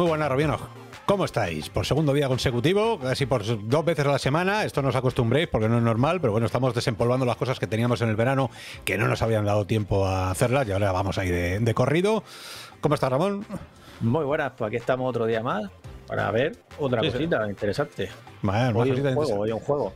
Muy buenas, Robino. ¿Cómo estáis? Por segundo día consecutivo, casi por dos veces a la semana. Esto no os acostumbréis porque no es normal, pero bueno, estamos desempolvando las cosas que teníamos en el verano que no nos habían dado tiempo a hacerlas y ahora vamos ahí de, de corrido. ¿Cómo está Ramón? Muy buenas, pues aquí estamos otro día más para ver otra cosita interesante. un juego, un juego.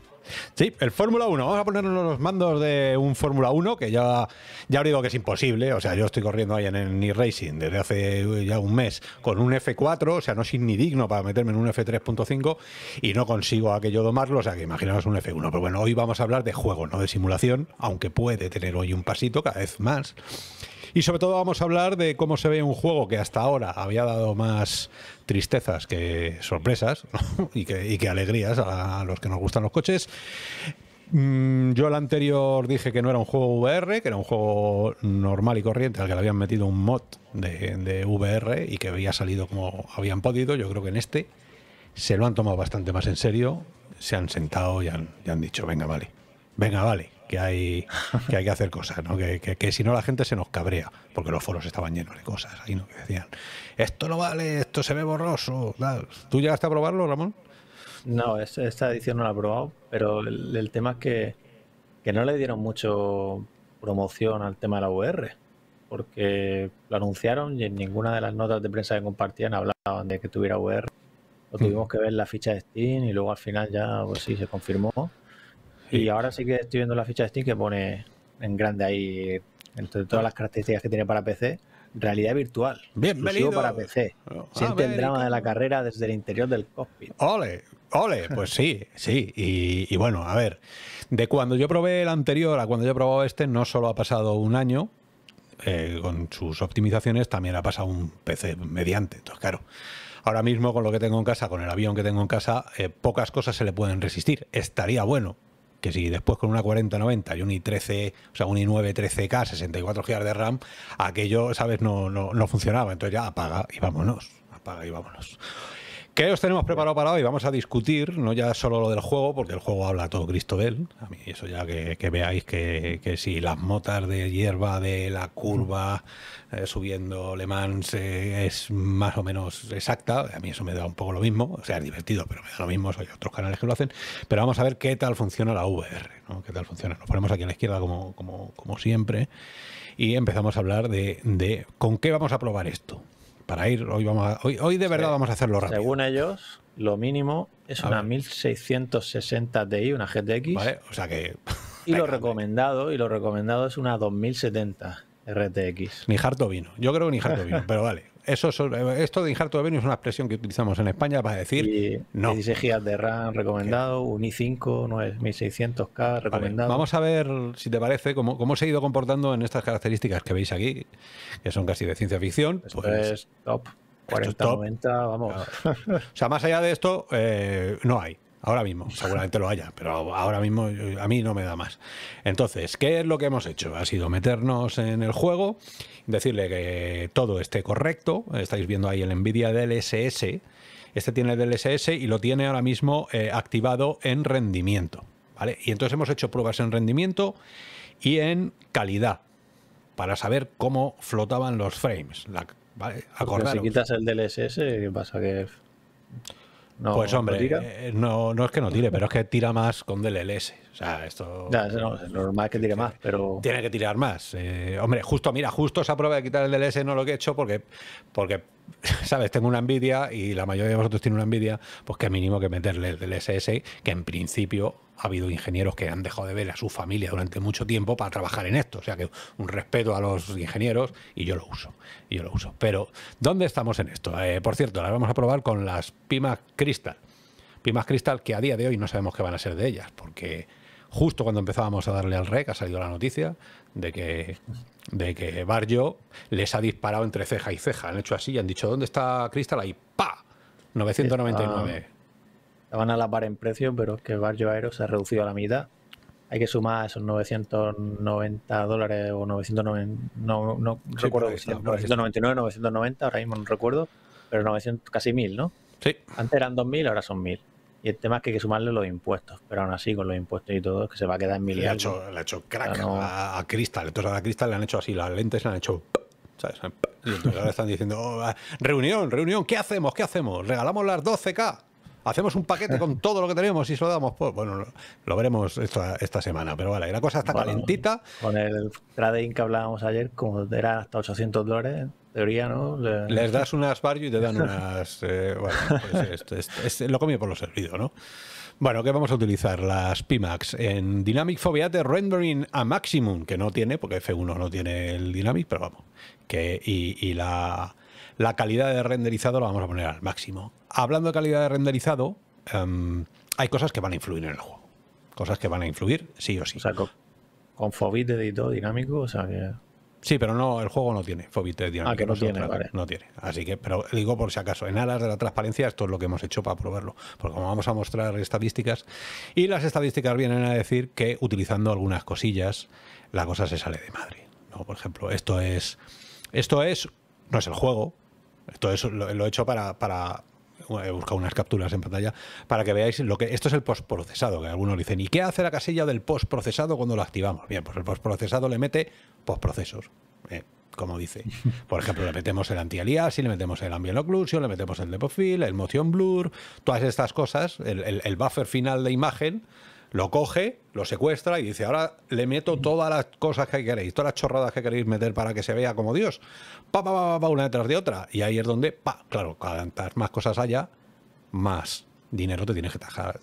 Sí, el Fórmula 1. Vamos a ponernos los mandos de un Fórmula 1 que ya, ya os digo que es imposible. O sea, yo estoy corriendo ahí en el e-racing desde hace ya un mes con un F4. O sea, no soy ni digno para meterme en un F3.5 y no consigo aquello domarlo. O sea, que imaginaos un F1. Pero bueno, hoy vamos a hablar de juego, no de simulación, aunque puede tener hoy un pasito cada vez más. Y sobre todo vamos a hablar de cómo se ve un juego que hasta ahora había dado más tristezas que sorpresas y, que, alegrías a los que nos gustan los coches. Mm, yo el anterior dije que no era un juego VR, que era un juego normal y corriente al que le habían metido un mod de, VR y que había salido como habían podido. Yo creo que en este se lo han tomado bastante más en serio, se han sentado y han dicho, venga, vale, venga, vale, que hay que, hay que hacer cosas, ¿no? que, que, que si no la gente se nos cabrea, porque los foros estaban llenos de cosas ahí, ¿no? que decían, esto no vale, esto se ve borroso. ¿Tú llegaste a probarlo, Ramón? No, esta edición no la he probado, pero el, tema es que, no le dieron mucho promoción al tema de la VR, porque lo anunciaron y en ninguna de las notas de prensa que compartían hablaban de que tuviera VR. Lo hmm. tuvimos que ver la ficha de Steam y luego al final ya, pues sí, se confirmó. Y ahora sí que estoy viendo la ficha de Steam que pone en grande ahí, entre todas ah. las características que tiene para PC, realidad virtual. Bienvenido. para PC. Ah, Siente el drama de la carrera desde el interior del cockpit. Ole, ole, pues sí, sí. Y, bueno, a ver, de cuando yo probé el anterior a cuando yo he probado este, no solo ha pasado un año. Eh, con sus optimizaciones también ha pasado un PC mediante. Entonces, claro, ahora mismo con lo que tengo en casa, con el avión que tengo en casa, eh, pocas cosas se le pueden resistir. Estaría bueno, que si después con una 4090 y un i13, o sea, un i9-13K, 64 GB de RAM, aquello, ¿sabes? No, no, no funcionaba. Entonces ya apaga y vámonos, apaga y vámonos. ¿Qué os tenemos preparado para hoy? Vamos a discutir, no ya solo lo del juego, porque el juego habla todo Cristo de él. A mí, eso ya que, veáis que, si las motas de hierba de la curva eh, subiendo Le Mans eh, es más o menos exacta, a mí eso me da un poco lo mismo. O sea, es divertido, pero me da lo mismo. Hay otros canales que lo hacen. Pero vamos a ver qué tal funciona la VR, ¿no? ¿Qué tal funciona? Nos ponemos aquí a la izquierda, como, como, como siempre, y empezamos a hablar de con qué vamos a probar esto para ir. Hoy, vamos hoy, hoy, de verdad vamos a hacerlo rápido. Según ellos, lo mínimo es una 1660 Ti, una GTX. Vale, o sea que. Y lo recomendado, y lo recomendado es una 2070 RTX. Ni harto vino. Yo creo que ni harto vino, pero vale eso, esto de injerto de es una expresión que utilizamos en España para decir no. 16 GB de RAM recomendado, un i5, 9600K recomendado. vamos a ver si te parece cómo, cómo, se ha ido comportando en estas características que veis aquí, que son casi de ciencia ficción. pues, top. 40, vamos. O sea, más allá de esto, eh, no hay. Ahora mismo, seguramente lo haya, pero ahora mismo a mí no me da más. Entonces, ¿qué es lo que hemos hecho? Ha sido meternos en el juego, decirle que todo esté correcto. Estáis viendo ahí el NVIDIA DLSS. Este tiene DLSS y lo tiene ahora mismo eh, activado en rendimiento. ¿vale? Y entonces hemos hecho pruebas en rendimiento y en calidad para saber cómo flotaban los frames. Si quitas el DLSS, ¿qué pasa? Que pues hombre, eh, no, no, es que no tire, pero es que tira más con DLLS. O sea, esto. no, es normal que tire más, pero. Tiene que tirar más. Eh, hombre, justo, mira, justo esa prueba de quitar el DLS no lo que he hecho porque, porque ¿sabes? Tengo una envidia y la mayoría de vosotros tiene una envidia, pues que mínimo que meterle el SS, que en principio ha habido ingenieros que han dejado de ver a su familia durante mucho tiempo para trabajar en esto. O sea que un respeto a los ingenieros y yo lo uso. yo lo uso. Pero, ¿dónde estamos en esto? Eh, por cierto, las vamos a probar con las Pimas Crystal. Pimas Crystal que a día de hoy no sabemos qué van a ser de ellas, porque justo cuando empezábamos a darle al rec, ha salido la noticia de que, de que Barrio les ha disparado entre ceja y ceja. Han hecho así han dicho, ¿dónde está Crystal? Ahí, ¡pa! 999. Estaban a la par en precio, pero es que Barrio Aero se ha reducido a la mitad. Hay que sumar esos 990 dólares o 990, no, no recuerdo, 999, 990, ahora mismo no recuerdo, pero 900, casi 1000, ¿no? Sí. Antes eran 2000, ahora son 1000. Y el tema es que hay que sumarle los impuestos, pero aún así, con los impuestos y todo, que se va a quedar en mil Le ha hecho, le ha hecho crack a, Cristal... Crystal. Entonces a Cristal Crystal le han hecho así, las lentes le han hecho. ¿sabes? Y entonces ahora están diciendo: oh, reunión, reunión, ¿qué hacemos? ¿Qué hacemos? ¿Regalamos las 12K? hacemos un paquete con todo lo que tenemos y se lo damos. Pues, bueno, lo veremos esta, semana, pero vale, la cosa está calentita. Con el trading que hablábamos ayer, como era hasta 800 dólares, teoría, ¿no? Les das unas barrio y te dan unas... Eh, bueno, pues esto, lo comí por lo servido, ¿no? Bueno, ¿qué vamos a utilizar? Las Pimax en Dynamic Foveate Rendering a Maximum, que no tiene, porque F1 no tiene el Dynamic, pero vamos, que, y, y la, la, calidad de renderizado la vamos a poner al máximo. Hablando de calidad de renderizado, em, hay cosas que van a influir en el juego. Cosas que van a influir, sí o sí. O sea, con, con y todo, dinámico, o sea que... Sí, pero no, el juego no tiene fobite. Ah, que no, tiene, vale. No tiene. Así que, pero digo por si acaso, en alas de la transparencia, esto es lo que hemos hecho para probarlo. Porque como vamos a mostrar estadísticas, y las estadísticas vienen a decir que utilizando algunas cosillas, la cosa se sale de madre. ¿no? Por ejemplo, esto es. Esto es. No es el juego. Esto es lo, he hecho para, para he buscado unas capturas en pantalla para que veáis lo que esto es el postprocesado que algunos dicen y qué hace la casilla del postprocesado cuando lo activamos bien pues el postprocesado le mete postprocesos. Eh, como dice. Por ejemplo, le metemos el anti-aliasing, le metemos el ambient occlusion, le metemos el de el motion blur, todas estas cosas, el, buffer final de imagen, lo coge, lo secuestra y dice, ahora le meto todas las cosas que queréis, todas las chorradas que queréis meter para que se vea como Dios. Pa, pa, pa, una detrás de otra. Y ahí es donde, pa, claro, cuantas más cosas haya, más dinero te tienes que pagar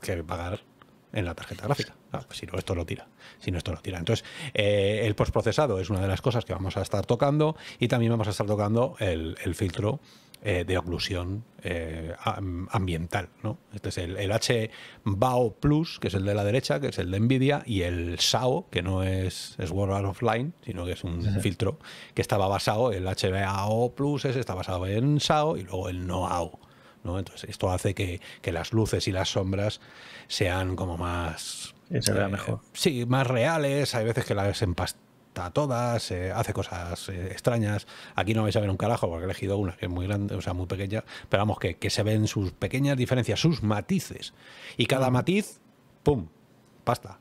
en la tarjeta gráfica. Ah, pues si no, esto lo tira. Si no, esto lo tira. Entonces, eh, el postprocesado es una de las cosas que vamos a estar tocando y también vamos a estar tocando el, filtro eh, de oclusión eh, ambiental. Este es el, el HBAO Plus, que es el de la derecha, que es el de NVIDIA, y el SAO, que no es, es World Offline, sino que es un filtro que estaba basado, el HBAO Plus ese está basado en SAO y luego el NOAO entonces, esto hace que, las luces y las sombras sean como más. Eh, mejor. Sí, más reales. Hay veces que las empasta todas, eh, hace cosas eh, extrañas. Aquí no vais a ver un carajo porque he elegido una que es muy grande, o sea, muy pequeña, pero vamos, que se ven sus pequeñas diferencias, sus matices. Y cada matiz, ¡pum! Pasta.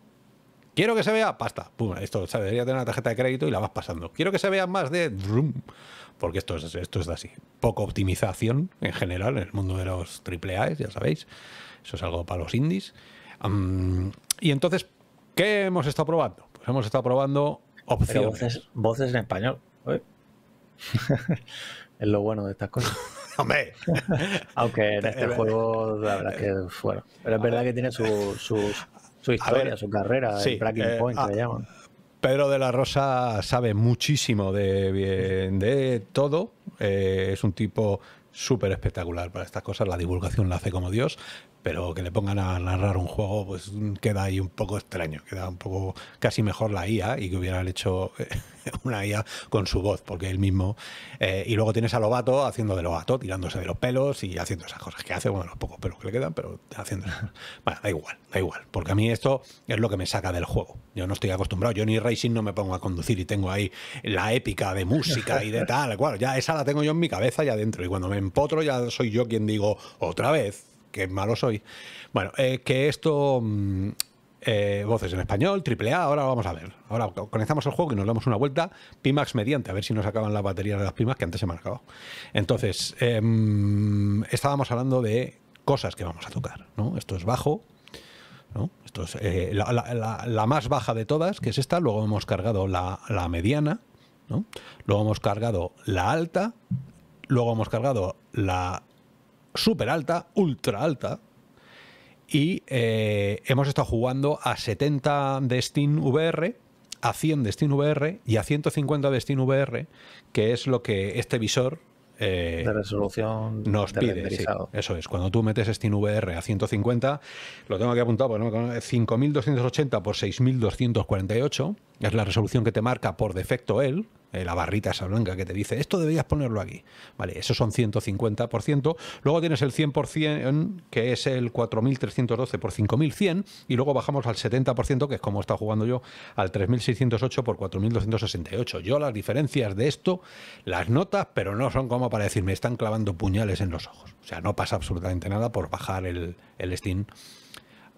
Quiero que se vea pasta. Pum, esto, debería tener una tarjeta de crédito y la vas pasando. Quiero que se vea más de... Porque esto es, esto es así. Poco optimización en general en el mundo de los AAA, ya sabéis. Eso es algo para los indies. y entonces, ¿qué hemos estado probando? Pues hemos estado probando opciones. voces, en español. es lo bueno de estas cosas. Aunque en este juego, la verdad que, bueno. Pero es verdad que tiene sus su historia, su carrera, eh, Point, ah, Pedro de la Rosa sabe muchísimo de, de todo. Eh, es un tipo súper espectacular para estas cosas. La divulgación la hace como Dios pero que le pongan a narrar un juego, pues queda ahí un poco extraño, queda un poco casi mejor la IA y que hubieran hecho eh, una IA con su voz, porque él mismo. Eh, y luego tienes a Lobato haciendo de Lobato, tirándose de los pelos y haciendo esas cosas que hace, bueno, los pocos pelos que le quedan, pero haciendo. Bueno, da igual, da igual, porque a mí esto es lo que me saca del juego. Yo no estoy acostumbrado, yo ni Racing no me pongo a conducir y tengo ahí la épica de música y de tal, cual, ya esa la tengo yo en mi cabeza ya adentro y cuando me empotro ya soy yo quien digo otra vez qué malo soy. Bueno, eh, que esto... Mm, eh, voces en español, AAA, ahora vamos a ver. Ahora conectamos el juego y nos damos una vuelta, Pimax mediante, a ver si nos acaban las baterías de las Pimax que antes se me han acabado. Entonces, em, estábamos hablando de cosas que vamos a tocar, Esto es bajo, Esto es eh, la, más baja de todas, que es esta, luego hemos cargado la, mediana, ¿no? Luego hemos cargado la alta, luego hemos cargado la súper alta, ultra alta. Y eh, hemos estado jugando a 70 de Steam VR, a 100 de Steam VR y a 150 de Steam VR, que es lo que este visor eh, resolución nos pide. eso es, cuando tú metes VR a 150, lo tengo aquí apuntado, porque 5280 por 6248 es la resolución que te marca por defecto él, eh, la barrita esa blanca que te dice, esto deberías ponerlo aquí. Vale, esos son 150%. Luego tienes el 100%, que es el 4.312 por 5.100, y luego bajamos al 70%, que es como está jugando yo, al 3.608 por 4.268. Yo las diferencias de esto las notas, pero no son como para decir, me están clavando puñales en los ojos. O sea, no pasa absolutamente nada por bajar el, el Steam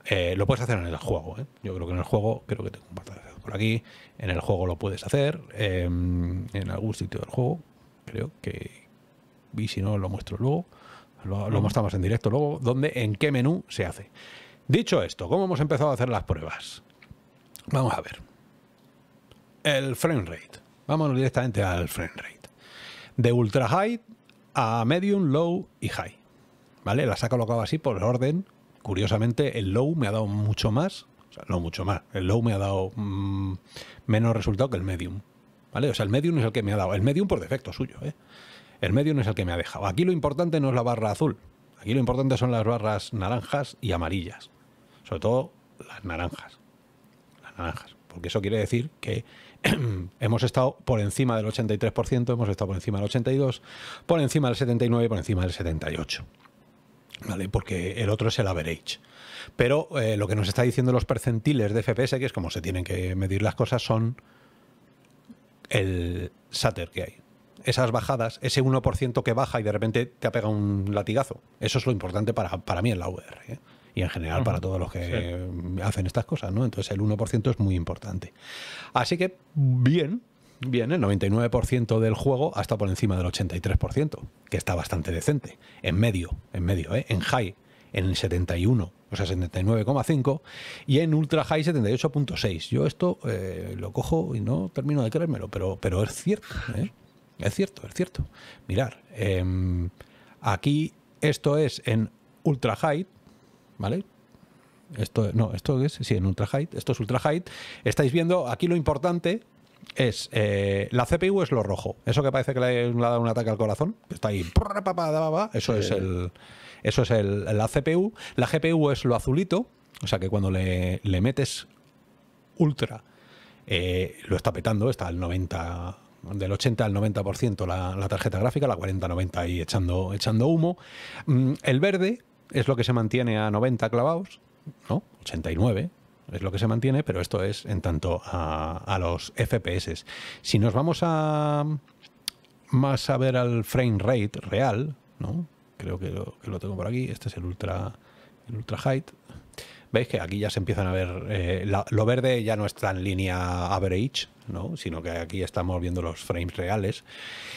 eh, lo puedes hacer en el juego. ¿eh? Yo creo que en el juego, creo que te comparto por aquí. En el juego lo puedes hacer. Em, en algún sitio del juego. Creo que. Y si no, lo muestro luego. Lo, mostramos en directo luego. ¿Dónde? ¿En qué menú se hace? Dicho esto, ¿cómo hemos empezado a hacer las pruebas? Vamos a ver. El frame rate. Vámonos directamente al frame rate. De ultra high a medium, low y high. ¿Vale? Las ha colocado así por orden Curiosamente, el low me ha dado mucho más, o sea, no mucho más, el low me ha dado mm, menos resultado que el medium. ¿Vale? O sea, el medium es el que me ha dado, el medium por defecto suyo, ¿eh? El medium es el que me ha dejado. Aquí lo importante no es la barra azul, aquí lo importante son las barras naranjas y amarillas, sobre todo las naranjas, las naranjas, porque eso quiere decir que hemos estado por encima del 83%, hemos estado por encima del 82%, por encima del 79% por encima del 78%. Porque el otro es el average. Pero eh, lo que nos está diciendo los percentiles de FPS, que es como se tienen que medir las cosas, son el satter que hay. Esas bajadas, ese 1% que baja y de repente te pegado un latigazo. Eso es lo importante para, mí en la VR. ¿eh? y en general para todos los que hacen estas cosas, ¿no? Entonces el 1% es muy importante. Así que, bien, Bien, el 99% del juego hasta por encima del 83%, que está bastante decente. En medio, en medio, ¿eh? en high, en el 71, o sea, 79,5, y en ultra high 78,6. Yo esto eh, lo cojo y no termino de creérmelo, pero, pero es cierto, ¿eh? es cierto, es cierto. Mirar, em, aquí esto es en ultra high, ¿vale? Esto, no, esto es, sí, en ultra high, esto es ultra high. Estáis viendo aquí lo importante, es eh, la CPU es lo rojo. Eso que parece que le, ha dado un ataque al corazón, que está ahí, eso es el eso es el, la CPU. La GPU es lo azulito, o sea que cuando le, metes ultra eh, lo está petando, está al 90 del 80 al 90% la, tarjeta gráfica, la 40-90 ahí echando, echando humo. Mm, el verde es lo que se mantiene a 90 clavados, ¿no? 89, es lo que se mantiene, pero esto es en tanto a, los FPS. Si nos vamos a más a ver al frame rate real, ¿no? creo que lo, tengo por aquí, este es el ultra, el ultra height. Veis que aquí ya se empiezan a ver, eh, lo verde ya no está en línea average, sino que aquí estamos viendo los frames reales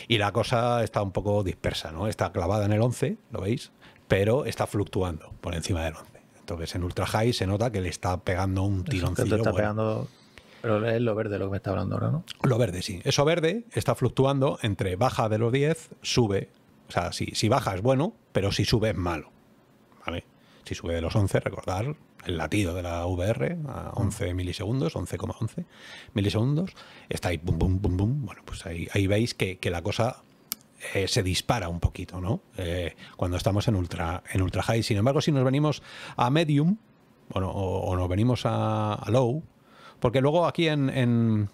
y la cosa está un poco dispersa, ¿no? está clavada en el 11, lo veis, pero está fluctuando por encima del 11. Entonces en Ultra High se nota que le está pegando un tironcillo. Está pegando, pero es lo verde lo que me está hablando ahora, ¿no? Lo verde, sí. Eso verde está fluctuando entre baja de los 10, sube. O sea, si, baja es bueno, pero si sube es malo. Si sube de los 11, recordar el latido de la VR a 11 milisegundos, 11,11 milisegundos, está ahí, bum, bum, bum, bum. Bueno, pues ahí, veis que, que la cosa eh, se dispara un poquito, ¿no? Eh, cuando estamos en ultra, en ultra high. Sin embargo, si nos venimos a medium, bueno, o, nos venimos a, low, porque luego aquí en,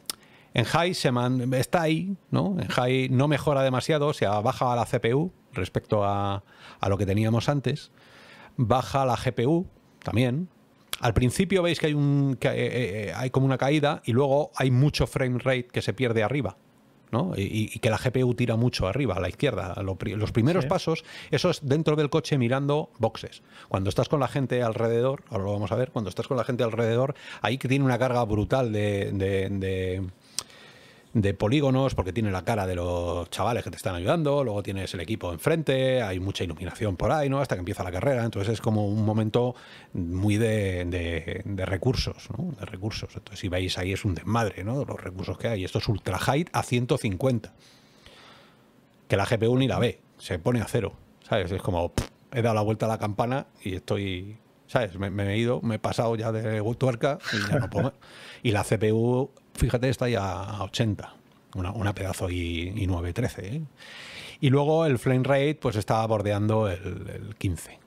high se está ahí, ¿no? En high no mejora demasiado, o sea, baja la CPU respecto a, a lo que teníamos antes, baja la GPU también, al principio veis que hay, un, que eh, hay como una caída y luego hay mucho frame rate que se pierde arriba. Y, que la GPU tira mucho arriba, a la izquierda. los primeros pasos, eso es dentro del coche mirando boxes. Cuando estás con la gente alrededor, ahora lo vamos a ver, cuando estás con la gente alrededor, ahí que tiene una carga brutal de de polígonos, porque tiene la cara de los chavales que te están ayudando, luego tienes el equipo enfrente, hay mucha iluminación por ahí, ¿no? Hasta que empieza la carrera. Entonces es como un momento muy de, de, recursos, ¿no? De recursos. Entonces, si veis ahí es un desmadre, ¿no? Los recursos que hay. Esto es ultra height a 150. Que la GPU ni la ve, se pone a cero. ¿Sabes? Es como he dado la vuelta a la campana y estoy ¿sabes? Me, he ido, me he pasado ya de tuerca y ya no Y la CPU fíjate, está ya a 80. Una, pedazo y, 9, 13. ¿eh? Y luego el flame rate pues está bordeando el, 15.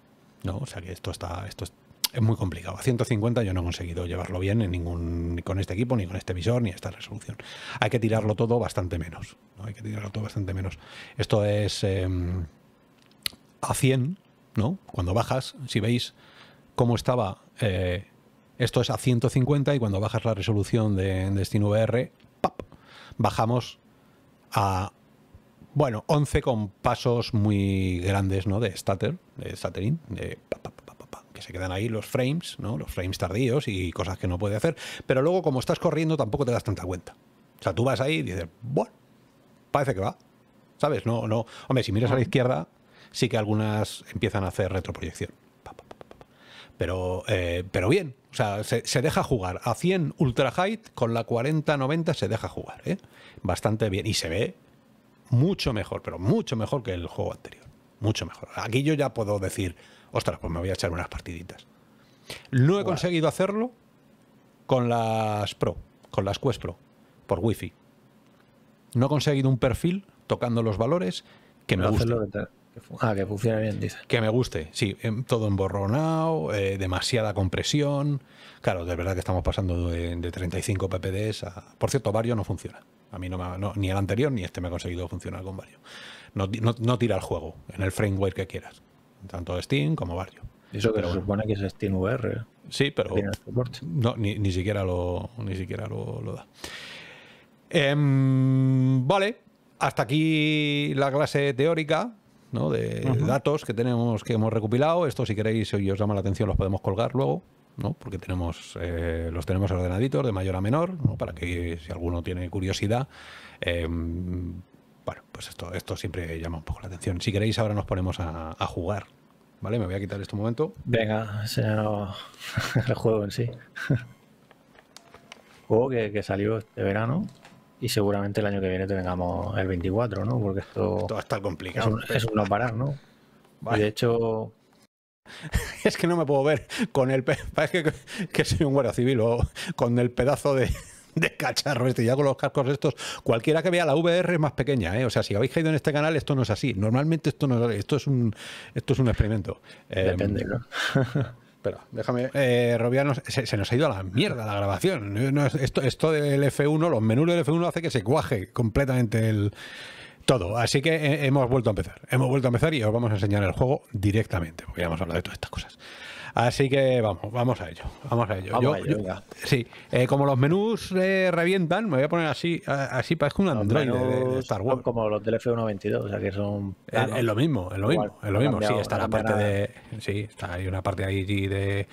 ¿no? O sea que esto está, esto es muy complicado. A 150 yo no he conseguido llevarlo bien en ningún, ni con este equipo, ni con este visor, ni esta resolución. Hay que tirarlo todo bastante menos. Hay que tirarlo todo bastante menos. Esto es em, a 100, ¿no? Cuando bajas, si veis cómo estaba eh, esto es a 150 y cuando bajas la resolución de Destino VR, bajamos a, bueno, 11 con pasos muy grandes, ¿no? De stutter, de stuttering, que se quedan ahí los frames, ¿no? Los frames tardíos y cosas que no puede hacer. Pero luego, como estás corriendo, tampoco te das tanta cuenta. O sea, tú vas ahí y dices, bueno, parece que va. ¿Sabes? No, no. Hombre, si miras a la izquierda, sí que algunas empiezan a hacer retroproyección. Pero, eh, pero bien, o sea, se, deja jugar. A 100 ultra height con la 40-90 se deja jugar, ¿eh? Bastante bien. Y se ve mucho mejor, pero mucho mejor que el juego anterior. Mucho mejor. Aquí yo ya puedo decir, ostras, pues me voy a echar unas partiditas. No he conseguido hacerlo con las Pro, con las Quest Pro, por Wi-Fi. No he conseguido un perfil tocando los valores que me, que ah, funcione bien, dice. Que me guste, sí. Em, todo emborronado, eh, demasiada compresión. Claro, de verdad que estamos pasando de, 35 ppds a... Por cierto, Vario no funciona. A mí no, ni el anterior ni este me ha conseguido funcionar con Vario. No, tira el juego en el framework que quieras. Tanto Steam como Vario. Eso que se supone que es Steam VR. Eh. Sí, pero no, ni, siquiera lo, ni siquiera lo, da. Em, vale, hasta aquí la clase teórica de datos que tenemos que hemos recopilado. Esto, si queréis si os llama la atención, los podemos colgar luego. porque tenemos eh, los tenemos ordenaditos de mayor a menor para que si alguno tiene curiosidad em, bueno pues esto esto siempre llama un poco la atención si queréis ahora nos ponemos a, jugar vale me voy a quitar este momento venga el juego en sí juego que salió este verano y seguramente el año que viene tengamos el 24, ¿no? Porque esto, va a estar complicado. Es un, no parar, ¿no? Y de hecho... es que no me puedo ver con el... Parece que, soy un guardia civil o con el pedazo de, cacharro este, ya con los cascos estos, cualquiera que vea la VR es más pequeña, ¿eh? o sea, si habéis caído en este canal esto no es así, normalmente esto no es, esto es un esto es un experimento. Em, Depende, ¿no? Espera, déjame. Eh, se, nos ha ido a la mierda la grabación. esto, esto del F1, los menús del F1 hace que se cuaje completamente el, todo. Así que eh, hemos vuelto a empezar. Hemos vuelto a empezar y os vamos a enseñar el juego directamente, porque ya hemos hablado de todas estas cosas. Así que vamos, vamos a ello. Vamos a ello. sí, eh, como los menús eh, revientan, me voy a poner así, así parece un Android de, Star Wars. como los del F122, o sea que son. Es, lo mismo, es lo mismo, es lo mismo. sí, está la parte de. Sí, está, hay una parte ahí de,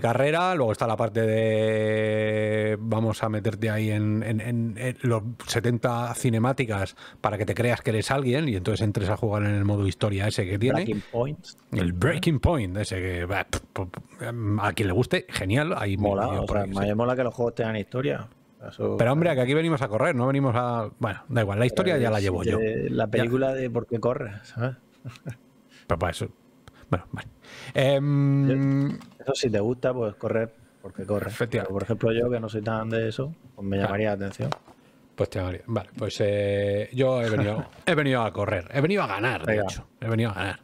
carrera, luego está la parte de. Vamos a meterte ahí en, los 70 cinemáticas para que te creas que eres alguien y entonces entres a jugar en el modo historia ese que tiene. Breaking point. El breaking point, ese que. Pues, em, a quien le guste, genial. Ahí mola, me mola que los juegos tengan historia. Pero hombre, eh, que aquí venimos a correr, no venimos a... Bueno, da igual, la historia ya la llevo yo. La película de por qué corres, ¿sabes? Pero para pues, pues, eso... Bueno, vale. Em, eso si te gusta, pues correr porque corre. Pero, por ejemplo, yo que no soy tan de eso, pues me llamaría la atención. Pues te llamaría. Vale, pues eh, yo he venido, he venido a correr. He venido a ganar, de hecho. He venido a ganar.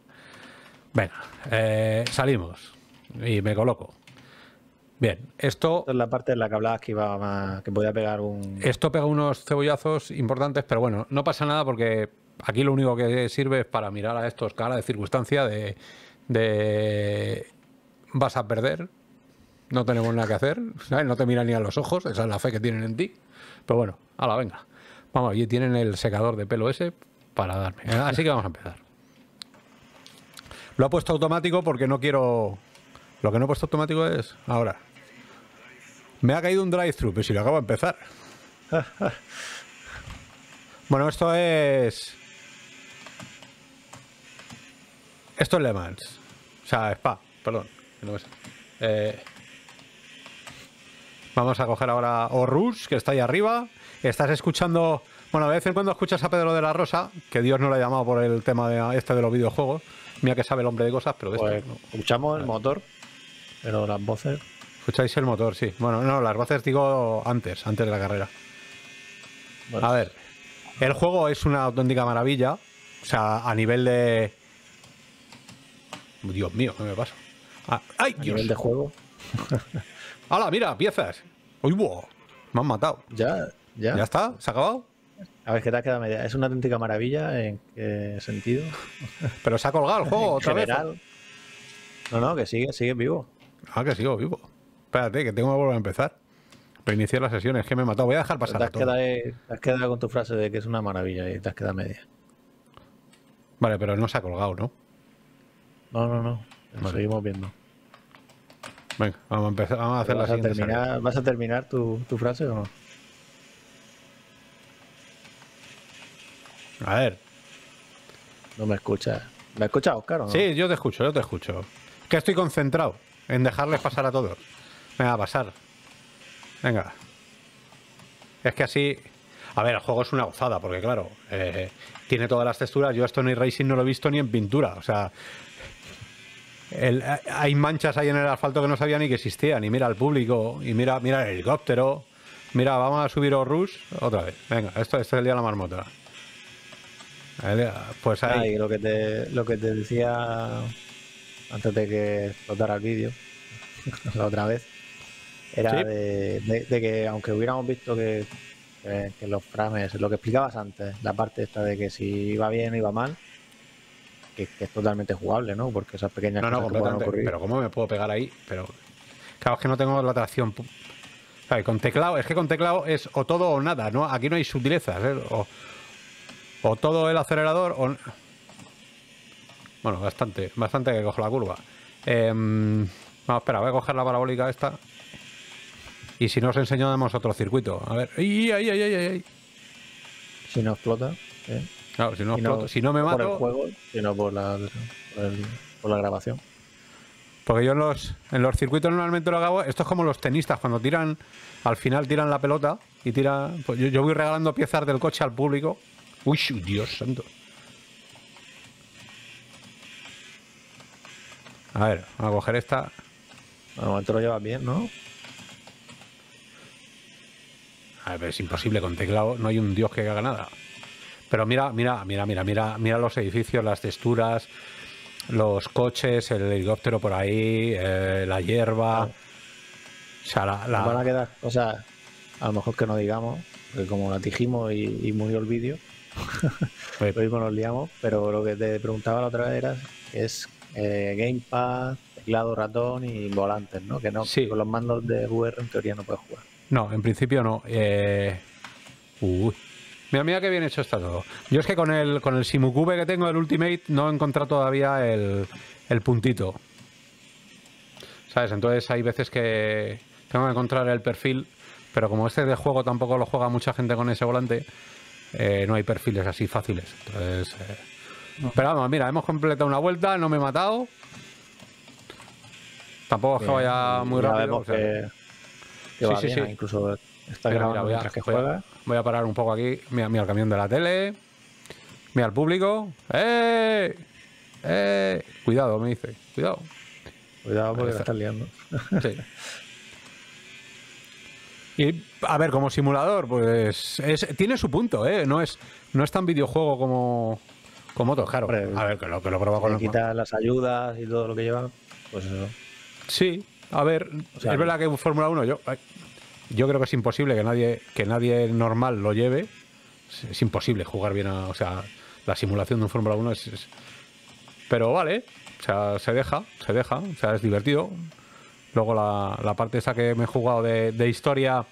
Venga, eh, salimos y me coloco. Bien, esto... es la parte en la que hablabas que, iba que podía pegar un... Esto pega unos cebollazos importantes, pero bueno, no pasa nada porque aquí lo único que sirve es para mirar a estos cara de circunstancia de, de vas a perder, no tenemos nada que hacer, no te miran ni a los ojos, esa es la fe que tienen en ti. Pero bueno, a la venga. Vamos, allí tienen el secador de pelo ese para darme. ¿eh? Así que vamos a empezar. Lo ha puesto automático porque no quiero lo que no he puesto automático es ahora. Me ha caído un drive-thru, pero si lo acabo de empezar. bueno, esto es... Esto es Le Mans. O sea, Spa, perdón. Eh, vamos a coger ahora Orrus, que está ahí arriba. Estás escuchando... Bueno, de vez en cuando escuchas a Pedro de la Rosa, que Dios no lo ha llamado por el tema de este de los videojuegos. Mira que sabe el hombre de cosas, pero este pues, Escuchamos el motor. Pero las voces. Escucháis el motor, sí. Bueno, no, las voces digo antes, antes de la carrera. A ver, el juego es una auténtica maravilla. O sea, a nivel de. Dios mío, ¿qué me pasa? Ah, a nivel de juego. ¡Hala, mira! ¡Piezas! ¡Uy, wow! Me han matado. Ya, ya. ¿Ya está? ¿Se ha acabado? A ver, ¿qué te ha media? ¿Es una auténtica maravilla? ¿En qué sentido? Pero se ha colgado el juego otra vez. ¿eh? No, no, que sigue, sigue vivo. Ah, que sigo vivo. Espérate, que tengo que volver a empezar. Reiniciar la sesión, es que me he matado. Voy a dejar pasar. Te has, quedado, te has con tu frase de que es una maravilla y te has quedado media. Vale, pero no se ha colgado, ¿no? No, no, no. Seguimos viendo. Venga, vamos a empezar. hacer la siguiente. ¿Vas a terminar tu, frase o no? A ver. No me escuchas. ¿Me has escuchado, O Sí, yo te escucho, yo te escucho. Que estoy concentrado en dejarles pasar a todos. Venga, pasar. Venga. Es que así... A ver, el juego es una gozada, porque claro, eh, tiene todas las texturas. Yo esto ni Racing no lo he visto ni en pintura. O sea, eh, hay manchas ahí en el asfalto que no sabía ni que existían. Y mira al público, y mira, mira el helicóptero. Mira, vamos a subir a Rush otra vez. Venga, esto, este es el día de la marmota. Pues ahí. Ah, lo, que lo que te decía antes de que explotara el vídeo, la otra vez, era de, que aunque hubiéramos visto que, los frames, lo que explicabas antes, la parte esta de que si iba bien o iba mal, que, es totalmente jugable, ¿no? Porque esas pequeñas no, no, no Pero ¿cómo me puedo pegar ahí? Pero claro, es que no tengo la atracción ¿Sabes? Con teclado, es que con teclado es o todo o nada, ¿no? Aquí no hay sutilezas, ¿eh? o, o todo el acelerador o... Bueno, bastante, bastante que cojo la curva. Em, vamos, espera, voy a coger la parabólica esta. Y si no enseño, enseñamos otro circuito. A ver. ¡Ay, ay, ay, ay! ay! Si no explota. ¿eh? Claro, si no, explota, si no me mato. Por el juego, sino por la, por, la grabación. Porque yo en los, en los circuitos normalmente lo hago. Esto es como los tenistas, cuando tiran, al final tiran la pelota y tira. Pues yo, yo voy regalando piezas del coche al público. Uy, Dios santo. A ver, vamos a coger esta. Bueno, lo llevas bien, ¿no? A ver, es imposible con teclado, no hay un dios que haga nada. Pero mira, mira, mira, mira, mira, mira los edificios, las texturas, los coches, el helicóptero por ahí, eh, la hierba. Ah. O sea, la, Van a quedar, o sea, a lo mejor que no digamos, porque como la dijimos y, murió el vídeo, pues lo mismo nos liamos, pero lo que te preguntaba la otra vez era, es eh, gamepad, teclado, ratón y volantes, ¿no? Que no, con los mandos de VR en teoría no puedes jugar. No, en principio no. Eh... Uy. Mira, mira qué bien hecho está todo. Yo es que con el, con el SimuCube que tengo, el Ultimate, no he encontrado todavía el, puntito. ¿Sabes? Entonces hay veces que tengo que encontrar el perfil, pero como este de juego tampoco lo juega mucha gente con ese volante, eh, no hay perfiles así fáciles. Entonces... Eh, pero vamos, mira, hemos completado una vuelta, no me he matado. Tampoco es que vaya muy rápido. que, sí, sí, sí. Incluso está grabando voy, a, que juega. voy a parar un poco aquí. Mira, mira el camión de la tele. Mira al público. ¡Eh! ¡Eh! Cuidado, me dice. Cuidado. Cuidado porque está. liando. Sí. Y, a ver, como simulador, pues tiene su punto, ¿eh? No es, no es tan videojuego como, con motos, claro. a ver, que lo, que lo prueba con los las ayudas y todo lo que lleva, pues eso. Sí, a ver, es verdad que en Fórmula 1 yo, yo creo que es imposible que nadie, que nadie normal lo lleve. Es, imposible jugar bien a. O sea, la simulación de un Fórmula 1 es, Pero vale, o sea, se deja, se deja, o sea, es divertido. Luego la, la parte esa que me he jugado de, historia,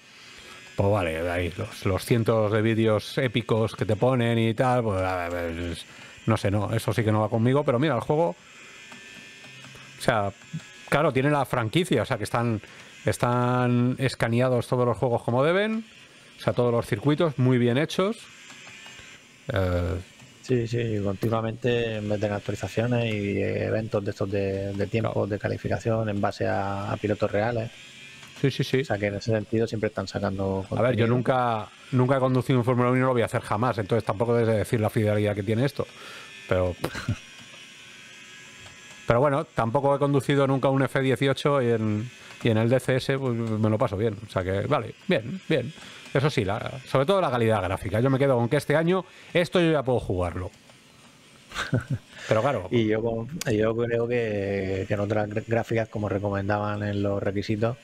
pues vale, ahí los, los cientos de vídeos épicos que te ponen y tal, pues. No sé, no, eso sí que no va conmigo, pero mira, el juego. O sea, claro, tiene la franquicia, o sea que están, están escaneados todos los juegos como deben, o sea, todos los circuitos muy bien hechos. Eh, sí, sí, continuamente meten actualizaciones y eventos de estos de, de calificación en base a pilotos reales. Sí, sí, sí. O sea que en ese sentido siempre están sacando. A ver, yo nunca, nunca he conducido un Fórmula 1 y no lo voy a hacer jamás, entonces tampoco desde decir la fidelidad que tiene esto. Pero. Pero bueno, tampoco he conducido nunca un F18 y en, el DCS pues, me lo paso bien. O sea que, vale, bien, bien. Eso sí, sobre todo la calidad gráfica. Yo me quedo con que este año esto yo ya puedo jugarlo. Pero claro. y yo, yo creo que en otras gráficas, como recomendaban en los requisitos,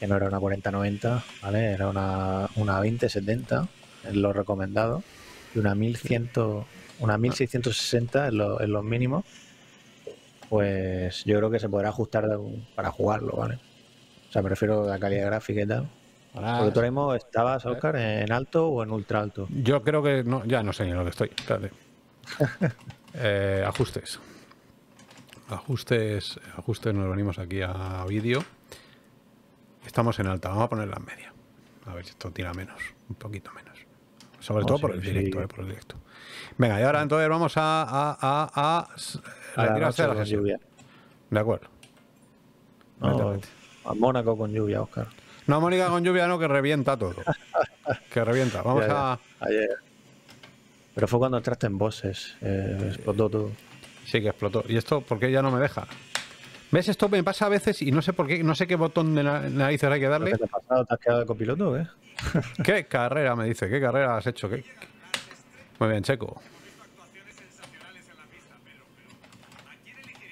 que no era una 40-90, ¿vale? Era una, una 20-70, es lo recomendado, y una 1100, una 1660 es lo, mínimo, pues yo creo que se podrá ajustar para jugarlo, ¿vale? O sea, prefiero la calidad gráfica y tal. Porque tú estabas, Oscar, en alto o en ultra alto. Yo creo que no, ya no sé ni en lo que estoy. Espérate. Eh, ajustes. Ajustes. Ajustes, nos venimos aquí a vídeo. Estamos en alta, vamos a ponerla en media. A ver si esto tira menos, un poquito menos. Sobre ah, todo eh, por el directo, eh, Venga, y ahora entonces vamos a, a, a, a retirarse de la De acuerdo. a Mónaco con lluvia, Oscar. No, Mónica con lluvia no, que revienta todo. que revienta. Vamos a. Pero fue cuando entraste en voces. Eh, explotó todo. Sí, que explotó. ¿Y esto por qué ya no me deja? ¿Ves? Esto me pasa a veces y no sé por qué, no sé qué botón de nariz hay que darle. ¿Qué carrera me dice? ¿Qué carrera has hecho? Muy bien, Checo.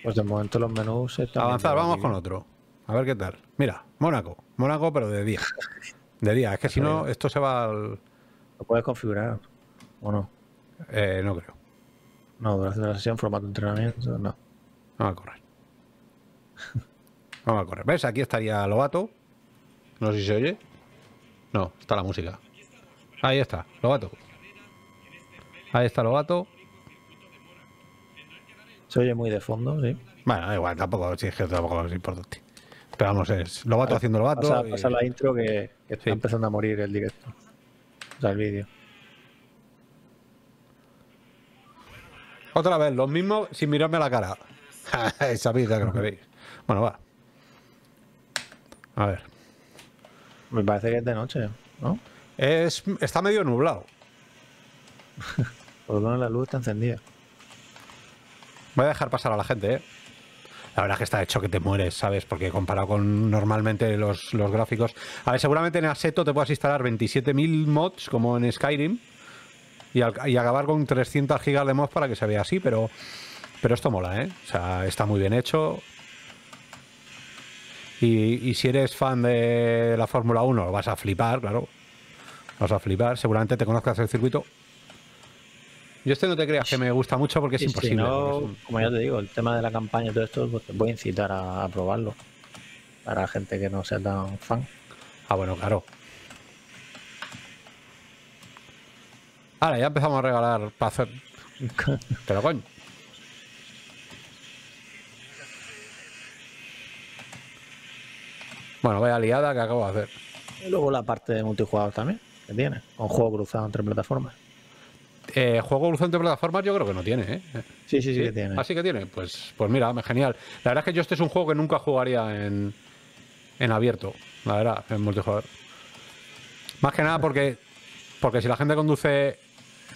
Pues de momento los menús Avanzar, vamos con otro. A ver qué tal. Mira, Mónaco. Mónaco, pero de día. De día. Es que si no, esto se va al... ¿Lo puedes configurar o no? Eh, no creo. No, durante la sesión, formato de entrenamiento, no. No a correr. Vamos a correr. ¿Ves? Aquí estaría Lobato. No sé si se oye. No, está la música. Ahí está, Lobato. Ahí está Lobato. Se oye muy de fondo, sí. Bueno, igual, tampoco, si es que tampoco es importante. Pero vamos, es Lobato haciendo Lobato. Pasa, y... pasa la intro que, que está empezando a morir el directo. O sea, el vídeo. Otra vez, los mismos sin mirarme a la cara. Esa vida que no queréis. Bueno, va. A ver. Me parece que es de noche, ¿no? Es, está medio nublado. Por lo menos la luz está encendida. Voy a dejar pasar a la gente, ¿eh? La verdad es que está hecho que te mueres, ¿sabes? Porque comparado con normalmente los, gráficos... A ver, seguramente en Aseto te puedas instalar 27.000 mods como en Skyrim y, acabar con 300 gigas de mods para que se vea así, pero, pero esto mola, ¿eh? O sea, está muy bien hecho, y, si eres fan de la Fórmula 1, vas a flipar, claro. Vas a flipar, seguramente te conozcas el circuito. Yo este no te creas que me gusta mucho porque es imposible. Como ya te digo, el tema de la campaña y todo esto, pues te voy a incitar a, probarlo. Para gente que no sea tan fan. Ah, bueno, claro. Ahora ya empezamos a regalar para hacer. Pero coño. Bueno, vaya liada que acabo de hacer. Y luego la parte de multijugador también, ¿Qué tiene, Un juego cruzado entre plataformas. Eh, juego cruzado entre plataformas yo creo que no tiene, ¿eh? Sí, sí, sí, que tiene. Así ah, que tiene, pues, pues mira, genial. La verdad es que yo este es un juego que nunca jugaría en, en abierto, la verdad, en multijugador. Más que nada porque, porque si la gente conduce,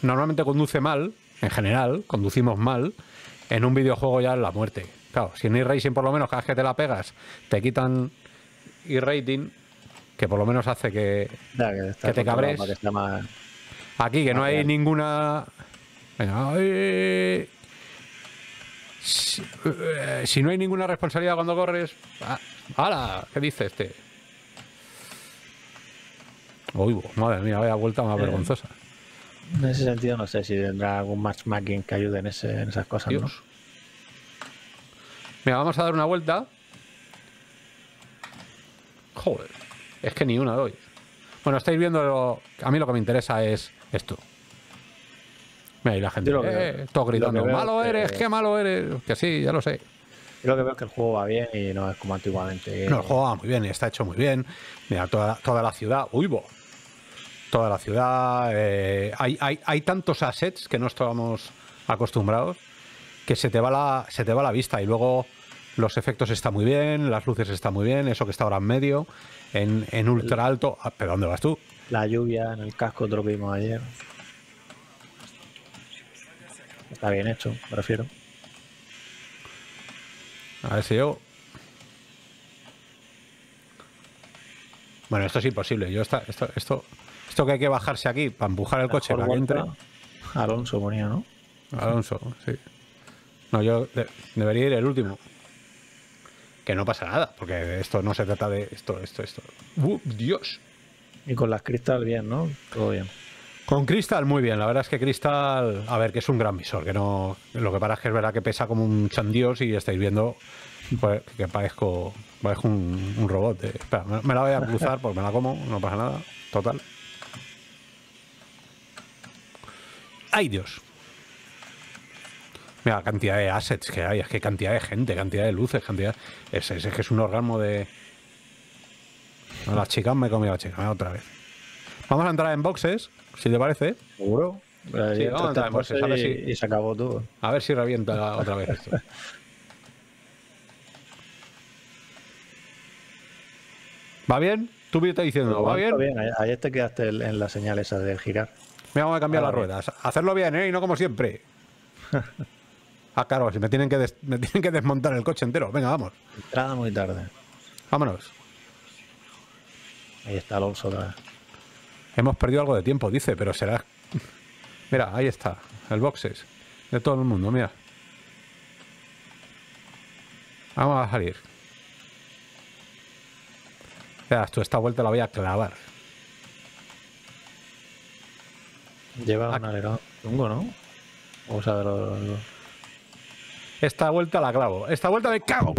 normalmente conduce mal, en general, conducimos mal, en un videojuego ya es la muerte. Claro, si en e-racing por lo menos cada vez que te la pegas te quitan y rating, que por lo menos hace que, te cabres. Aquí, que no hay ninguna... Eh, si, no hay ninguna responsabilidad cuando corres... ¡Hala! Ah, ¿Qué dice este? Pues, madre mía, vaya vuelta más eh, vergonzosa. En ese sentido no sé si tendrá algún matchmaking que ayude en, esas cosas. Mira, vamos a dar una vuelta. Joder, es que ni una doy. Bueno, estáis viendo, a mí lo que me interesa es esto. Mira, y la gente, eh, todo gritando, malo eres, qué malo eres. Que sí, ya lo sé. Yo lo que veo es que el juego va bien y no es como antiguamente. No, el juego va muy bien y está hecho muy bien. Mira, toda, toda la ciudad, uy, bo, toda la ciudad. Eh, hay, hay, tantos assets que no estábamos acostumbrados que se te va se te va la vista y luego los efectos están muy bien, las luces están muy bien, eso que está ahora en medio, en, en ultra alto. Ah, ¿Pero dónde vas tú? La lluvia en el casco otro ayer. Está bien hecho, me refiero. A ver si yo. Bueno, esto es imposible. Yo esto, esto, esto que hay que bajarse aquí para empujar el coche para que Alonso ponía, ¿no? Alonso, sí. No, yo debería ir el último que no pasa nada, porque esto no se trata de esto, esto, esto. Uh, ¡Dios! Y con las cristal bien, ¿no? Todo bien. Con cristal muy bien, la verdad es que cristal... a ver, que es un gran visor, que no, lo que para es que es verdad que pesa como un chandios y estáis viendo pues, que parezco, parezco un, robot. Espera, me, me, la voy a cruzar porque me la como, no pasa nada, total. ¡Ay Dios! Mira, la cantidad de assets que hay, es que cantidad de gente, cantidad de luces, cantidad... ese es, que es un orgasmo de... No, las chicas me he comido a chicas, eh, otra vez. Vamos a entrar en boxes, si te parece. Seguro. Sí, eh, vamos a entrar en boxes, a ver si... Y se acabó todo. A ver si revienta otra vez esto. ¿Va bien? Tú me estás diciendo, ¿va bien? bien? te quedaste en la señal esa de girar. Me vamos a cambiar las ruedas. Hacerlo bien, ¿eh? Y no como siempre. Ah, claro, si me tienen que, tienen que desmontar el coche entero. Venga, vamos. Entrada muy tarde. Vámonos. Ahí está Alonso otra vez. Hemos perdido algo de tiempo, dice, pero será... Mira, ahí está, el boxes de todo el mundo, mira. Vamos a salir. Ya, tú esta vuelta la voy a clavar. Lleva ah. un alerón ¿no? Vamos a ver los esta vuelta la clavo. Esta vuelta de cago.